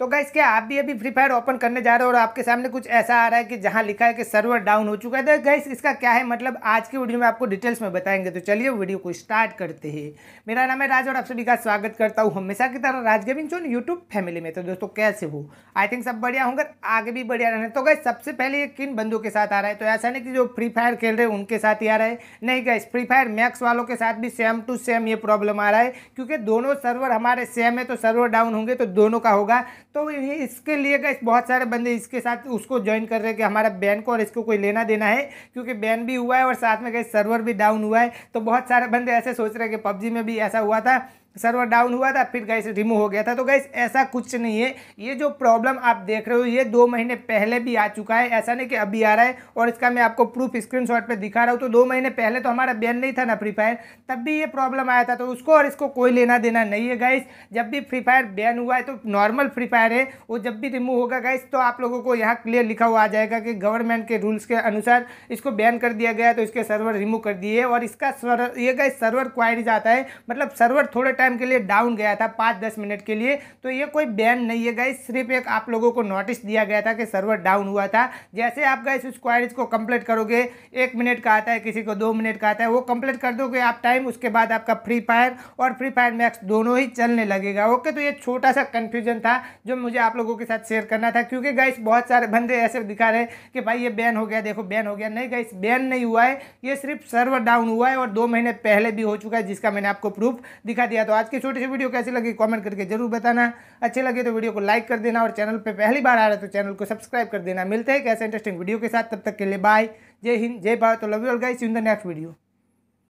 तो गाइस क्या आप भी अभी फ्री फायर ओपन करने जा रहे हो और आपके सामने कुछ ऐसा आ रहा है कि जहां लिखा है कि सर्वर डाउन हो चुका है तो गाइस इसका क्या है मतलब आज की वीडियो में आपको डिटेल्स में बताएंगे तो चलिए वीडियो को स्टार्ट करते हैं मेरा नाम है राज और आप सभी का स्वागत करता हूँ हमेशा की तरह Raj gaming zone YouTube family में तो दोस्तों कैसे हो आई थिंक सब बढ़िया होंगे आगे भी बढ़िया रहना तो गाइस सबसे पहले ये किन बंदों के साथ आ रहा है तो ऐसा नहीं कि जो फ्री फायर खेल रहे हैं उनके साथ ही आ रहा है नहीं गाइस फ्री फायर मैक्स वालों के साथ भी सेम टू सेम ये प्रॉब्लम आ रहा है क्योंकि दोनों सर्वर हमारे सेम है तो सर्वर डाउन होंगे तो दोनों का होगा तो ये इसके लिए गए बहुत सारे बंदे इसके साथ उसको ज्वाइन कर रहे हैं कि हमारा बैन को और इसको कोई लेना देना है क्योंकि बैन भी हुआ है और साथ में गए सर्वर भी डाउन हुआ है तो बहुत सारे बंदे ऐसे सोच रहे हैं कि पबजी में भी ऐसा हुआ था सर्वर डाउन हुआ था फिर गैस रिमूव हो गया था तो गैस ऐसा कुछ नहीं है ये जो प्रॉब्लम आप देख रहे हो ये दो महीने पहले भी आ चुका है ऐसा नहीं कि अभी आ रहा है और इसका मैं आपको प्रूफ स्क्रीनशॉट पे दिखा रहा हूँ तो दो महीने पहले तो हमारा बैन नहीं था ना फ्री फायर तब भी ये प्रॉब्लम आया था तो उसको और इसको कोई लेना देना नहीं है गाइस जब भी फ्री फायर बैन हुआ है तो नॉर्मल फ्री फायर है वो जब भी रिमूव होगा गैस तो आप लोगों को यहाँ क्लियर लिखा हुआ आ जाएगा कि गवर्नमेंट के रूल्स के अनुसार इसको बैन कर दिया गया तो इसके सर्वर रिमूव कर दिए और इसका ये गैस सर्वर क्वायरीज आता है मतलब सर्वर थोड़े टाइम टाइम के लिए डाउन गया था पाँच दस मिनट के लिए तो ये कोई बैन नहीं है गाइस सिर्फ एक आप लोगों को नोटिस दिया गया था कि सर्वर डाउन हुआ था जैसे आप गाइस उस क्वारीज को कंप्लीट करोगे एक मिनट का आता है किसी को दो मिनट का आता है वो कंप्लीट कर दोगे आप टाइम उसके बाद आपका फ्री फायर और फ्री फायर मैक्स दोनों ही चलने लगेगा ओके तो ये छोटा सा कन्फ्यूजन था जो मुझे आप लोगों के साथ शेयर करना था क्योंकि गाइस बहुत सारे बंदे ऐसे दिखा रहे कि भाई ये बैन हो गया देखो बैन हो गया नहीं गाइस बैन नहीं हुआ है ये सिर्फ सर्वर डाउन हुआ है और दो महीने पहले भी हो चुका है जिसका मैंने आपको प्रूफ दिखा दिया तो आज की छोटी सी वीडियो कैसी लगी कमेंट करके जरूर बताना अच्छे लगे तो वीडियो को लाइक कर देना और चैनल पर पहली बार आ रहा है तो चैनल को सब्सक्राइब कर देना मिलते हैं कैसे ऐसे इंटरेस्टिंग वीडियो के साथ तब तक के लिए बाय जय हिंद जय भारत तो love you all guys in the next video